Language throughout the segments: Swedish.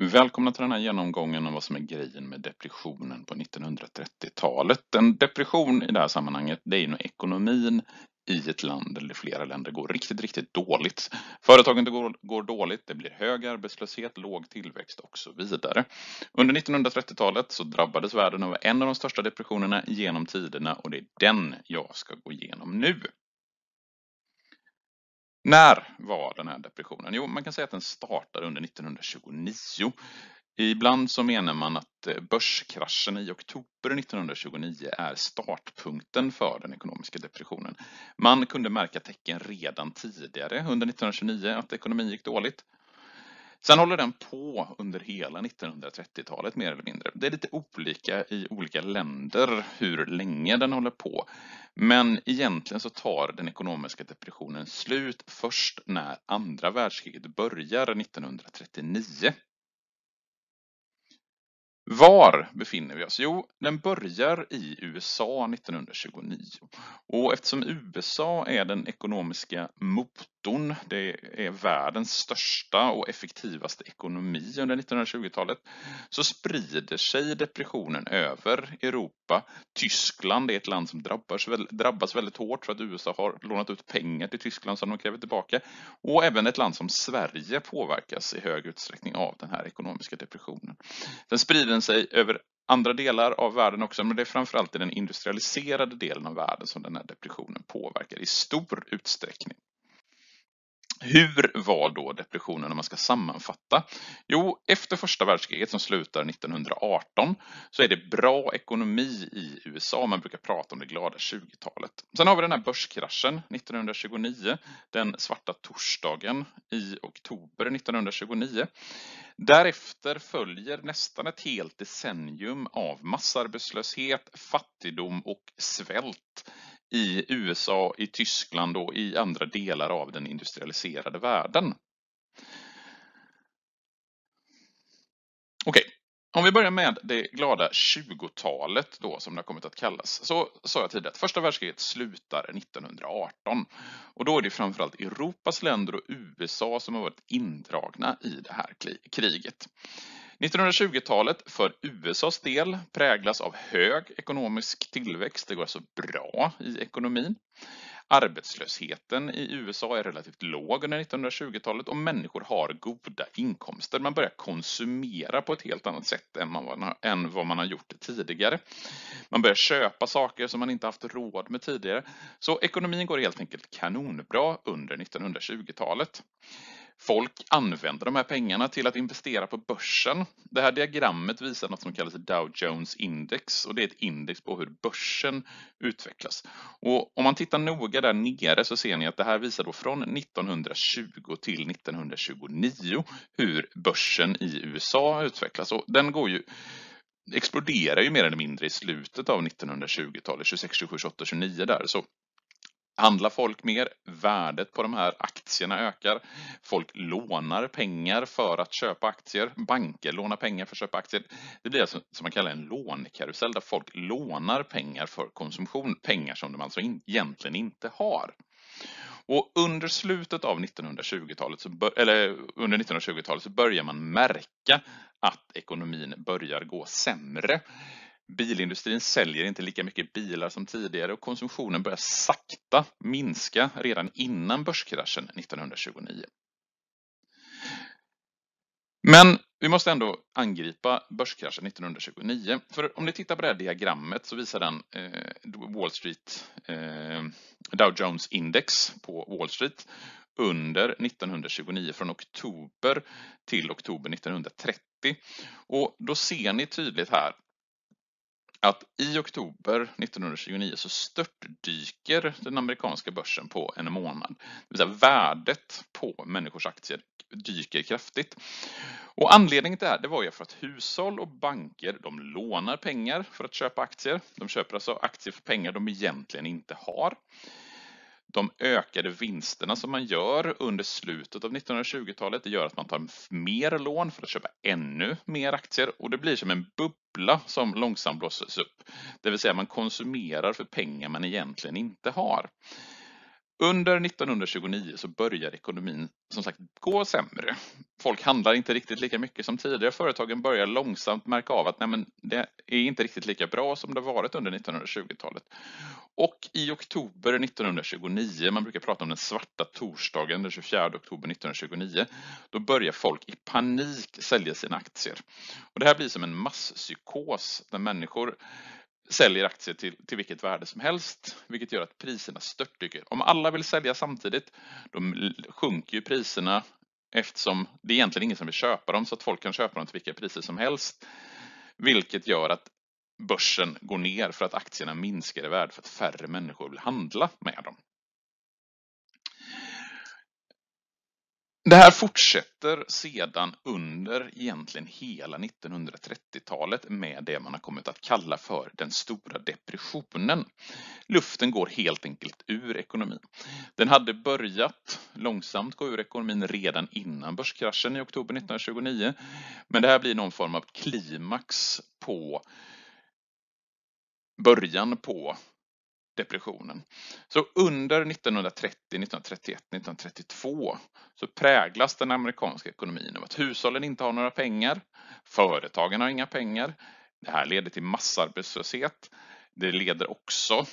Välkomna till den här genomgången om vad som är grejen med depressionen på 1930-talet. En depression i det här sammanhanget, det är ju när ekonomin i ett land eller flera länder går riktigt, riktigt dåligt. Företagen går, går dåligt, det blir hög arbetslöshet, låg tillväxt och så vidare. Under 1930-talet så drabbades världen av en av de största depressionerna genom tiderna och det är den jag ska gå igenom nu. När var den här depressionen? Jo, man kan säga att den startade under 1929. Ibland så menar man att eh, börskraschen i oktober 1929 är startpunkten för den ekonomiska depressionen. Man kunde märka tecken redan tidigare under 1929 att ekonomin gick dåligt Sen håller den på under hela 1930-talet mer eller mindre. Det är lite olika i olika länder hur länge den håller på. Men egentligen så tar den ekonomiska depressionen slut först när andra världskriget börjar 1939. Var befinner vi oss? Jo, den börjar i USA 1929. Och eftersom USA är den ekonomiska motorn sektorn. Det är världens största och effektivaste ekonomi under 1920-talet. Så sprider sig depressionen över Europa. Tyskland är ett land som drabbas, drabbas väldigt hårt för att USA har lånat ut pengar till Tyskland som de kräver tillbaka. Och även ett land som Sverige påverkas i hög utsträckning av den här ekonomiska depressionen. Den sprider sig över andra delar av världen också, men det är framförallt i den industrialiserade delen av världen som den här depressionen påverkar i stor utsträckning. Hur var då depressionen om man ska sammanfatta? Jo, efter första världskriget som slutar 1918 så är det bra ekonomi i USA. Man brukar prata om det glada 20-talet. Sen har vi den här börskraschen 1929, den svarta torsdagen i oktober 1929. Därefter följer nästan ett helt decennium av massarbetslöshet, fattigdom och svält i USA, i Tyskland och i andra delar av den industrialiserade världen. Okej, om vi börjar med det glada 20-talet då som det har kommit att kallas, så sa jag tidigare att första världskriget slutar 1918 och då är det framförallt Europas länder och USA som har varit indragna i det här kriget. 1920-talet för USAs del präglas av hög ekonomisk tillväxt. Det går alltså bra i ekonomin. Arbetslösheten i USA är relativt låg under 1920-talet och människor har goda inkomster. Man börjar konsumera på ett helt annat sätt än, man, än vad man har gjort tidigare. Man börjar köpa saker som man inte haft råd med tidigare. Så ekonomin går helt enkelt kanonbra under 1920-talet. Folk använder de här pengarna till att investera på börsen. Det här diagrammet visar något som kallas Dow Jones index och det är ett index på hur börsen utvecklas. Och om man tittar noga där nere så ser ni att det här visar då från 1920 till 1929 hur börsen i USA utvecklas och den går ju exploderar ju mer eller mindre i slutet av 1920-talet, 26, 27, 28, 29 där. Så Handlar folk mer, värdet på de här aktierna ökar, folk lånar pengar för att köpa aktier, banker lånar pengar för att köpa aktier. Det blir alltså som man kallar en lånekarusell där folk lånar pengar för konsumtion, pengar som de alltså egentligen inte har. Och under slutet av 1920-talet, eller under 1920-talet så börjar man märka att ekonomin börjar gå sämre. Bilindustrin säljer inte lika mycket bilar som tidigare och konsumtionen börjar sakta minska redan innan börskraschen 1929. Men vi måste ändå angripa börskraschen 1929. För om ni tittar på det här diagrammet så visar den eh, Wall Street, eh, Dow Jones index på Wall Street under 1929 från oktober till oktober 1930. Och då ser ni tydligt här att i oktober 1929 så störtdyker den amerikanska börsen på en månad. Det vill säga värdet på människors aktier dyker kraftigt. Och anledningen till det här det var ju för att hushåll och banker de lånar pengar för att köpa aktier. De köper alltså aktier för pengar de egentligen inte har de ökade vinsterna som man gör under slutet av 1920-talet, det gör att man tar mer lån för att köpa ännu mer aktier och det blir som en bubbla som långsamt blåses upp. Det vill säga man konsumerar för pengar man egentligen inte har. Under 1929 så börjar ekonomin som sagt gå sämre. Folk handlar inte riktigt lika mycket som tidigare. Företagen börjar långsamt märka av att nej, men det är inte riktigt lika bra som det varit under 1920-talet. Och i oktober 1929, man brukar prata om den svarta torsdagen den 24 oktober 1929, då börjar folk i panik sälja sina aktier. Och det här blir som en masspsykos där människor säljer aktier till, till vilket värde som helst, vilket gör att priserna störtdyker. Om alla vill sälja samtidigt, då sjunker ju priserna eftersom det är egentligen ingen som vill köpa dem, så att folk kan köpa dem till vilka priser som helst, vilket gör att börsen går ner för att aktierna minskar i värde för att färre människor vill handla med dem. Det här fortsätter sedan under egentligen hela 1930-talet med det man har kommit att kalla för den stora depressionen. Luften går helt enkelt ur ekonomin. Den hade börjat långsamt gå ur ekonomin redan innan börskraschen i oktober 1929, men det här blir någon form av klimax på början på depressionen. Så under 1930, 1931, 1932 så präglas den amerikanska ekonomin av att hushållen inte har några pengar, företagen har inga pengar, det här leder till massarbetslöshet. Det leder också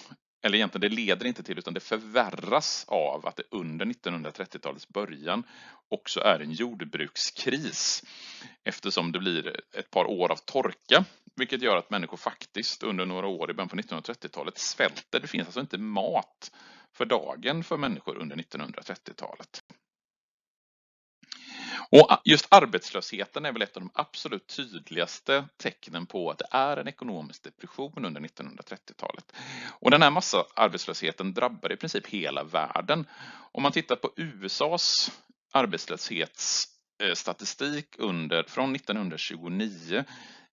eller egentligen det leder inte till, utan det förvärras av att det under 1930-talets början också är en jordbrukskris eftersom det blir ett par år av torka, vilket gör att människor faktiskt under några år i början på 1930-talet svälter. Det finns alltså inte mat för dagen för människor under 1930-talet. Och just arbetslösheten är väl ett av de absolut tydligaste tecknen på att det är en ekonomisk depression under 1930-talet. Och den här massarbetslösheten drabbar i princip hela världen. Om man tittar på USAs arbetslöshetsstatistik under, från 1929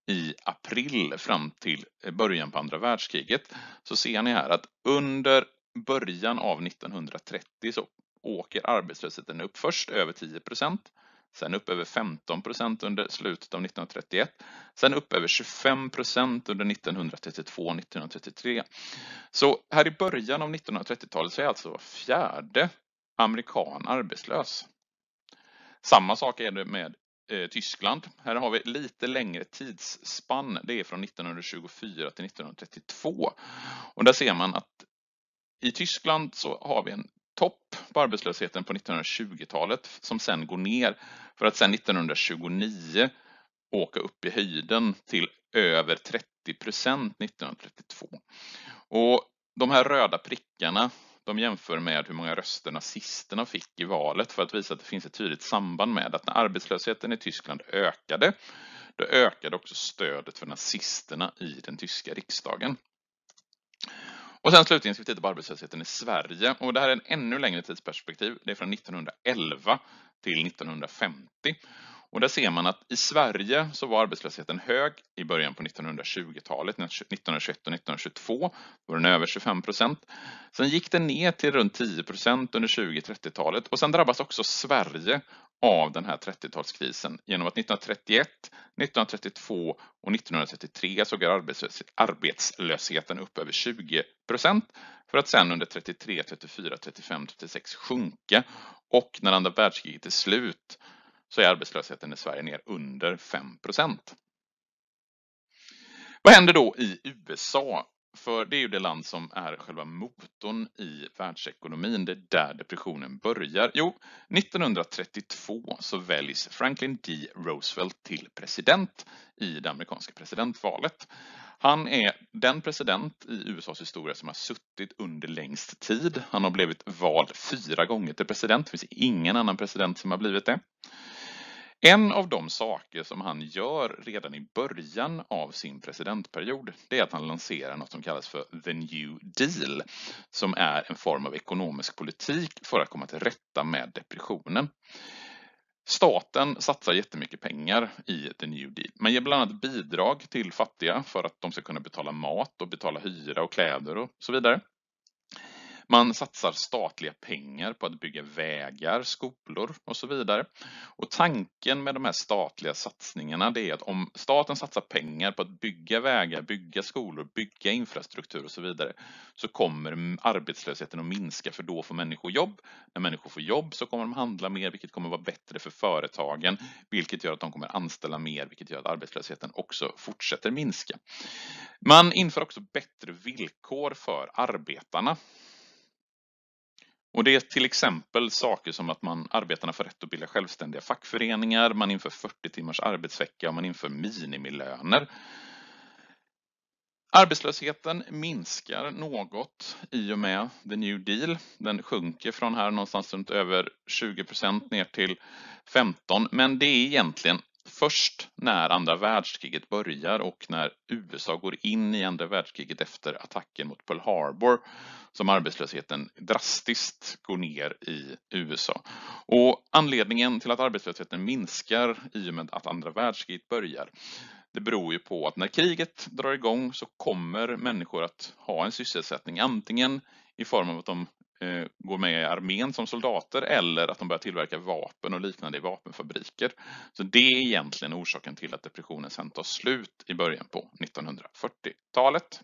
i april fram till början på andra världskriget så ser ni här att under början av 1930 så åker arbetslösheten upp först över 10 procent sen upp över 15 procent under slutet av 1931, sen upp över 25 procent under 1932 och 1933. Så här i början av 1930-talet så är alltså var fjärde amerikan arbetslös. Samma sak är det med eh, Tyskland. Här har vi lite längre tidsspann. Det är från 1924 till 1932. Och där ser man att i Tyskland så har vi en topp på arbetslösheten på 1920-talet som sen går ner för att sen 1929 åka upp i höjden till över 30 procent 1932. Och de här röda prickarna de jämför med hur många röster nazisterna fick i valet för att visa att det finns ett tydligt samband med att när arbetslösheten i Tyskland ökade, då ökade också stödet för nazisterna i den tyska riksdagen. Och sen slutligen ska vi titta på arbetslösheten i Sverige och det här är en ännu längre tidsperspektiv. Det är från 1911 till 1950. Och där ser man att i Sverige så var arbetslösheten hög i början på 1920-talet, 1921 och 1922 var den över 25 procent. Sen gick den ner till runt 10 procent under 20-30-talet och sen drabbas också Sverige av den här 30-talskrisen genom att 1931, 1932 och 1933 såg arbetslösheten upp över 20 procent för att sedan under 33, 34, 35, 36 sjunka och när andra världskriget är slut så är arbetslösheten i Sverige ner under 5 procent. Vad händer då i USA för det är ju det land som är själva motorn i världsekonomin. Det är där depressionen börjar. Jo, 1932 så väljs Franklin D. Roosevelt till president i det amerikanska presidentvalet. Han är den president i USAs historia som har suttit under längst tid. Han har blivit vald fyra gånger till president. Det finns ingen annan president som har blivit det. En av de saker som han gör redan i början av sin presidentperiod, det är att han lanserar något som kallas för the new deal, som är en form av ekonomisk politik för att komma till rätta med depressionen. Staten satsar jättemycket pengar i The New Deal. Man ger bland annat bidrag till fattiga för att de ska kunna betala mat och betala hyra och kläder och så vidare. Man satsar statliga pengar på att bygga vägar, skolor och så vidare. Och tanken med de här statliga satsningarna det är att om staten satsar pengar på att bygga vägar, bygga skolor, bygga infrastruktur och så vidare så kommer arbetslösheten att minska för då får människor jobb. När människor får jobb så kommer de handla mer vilket kommer vara bättre för företagen vilket gör att de kommer anställa mer vilket gör att arbetslösheten också fortsätter minska. Man inför också bättre villkor för arbetarna. Och det är till exempel saker som att man, arbetarna får rätt att bilda självständiga fackföreningar, man inför 40 timmars arbetsvecka och man inför minimilöner. Arbetslösheten minskar något i och med the new deal. Den sjunker från här någonstans runt över 20 procent ner till 15, men det är egentligen först när andra världskriget börjar och när USA går in i andra världskriget efter attacken mot Pearl Harbor som arbetslösheten drastiskt går ner i USA. Och anledningen till att arbetslösheten minskar i och med att andra världskriget börjar det beror ju på att när kriget drar igång så kommer människor att ha en sysselsättning antingen i form av att de Eh, går med i armén som soldater eller att de börjar tillverka vapen och liknande i vapenfabriker. Så det är egentligen orsaken till att depressionen sen tar slut i början på 1940-talet.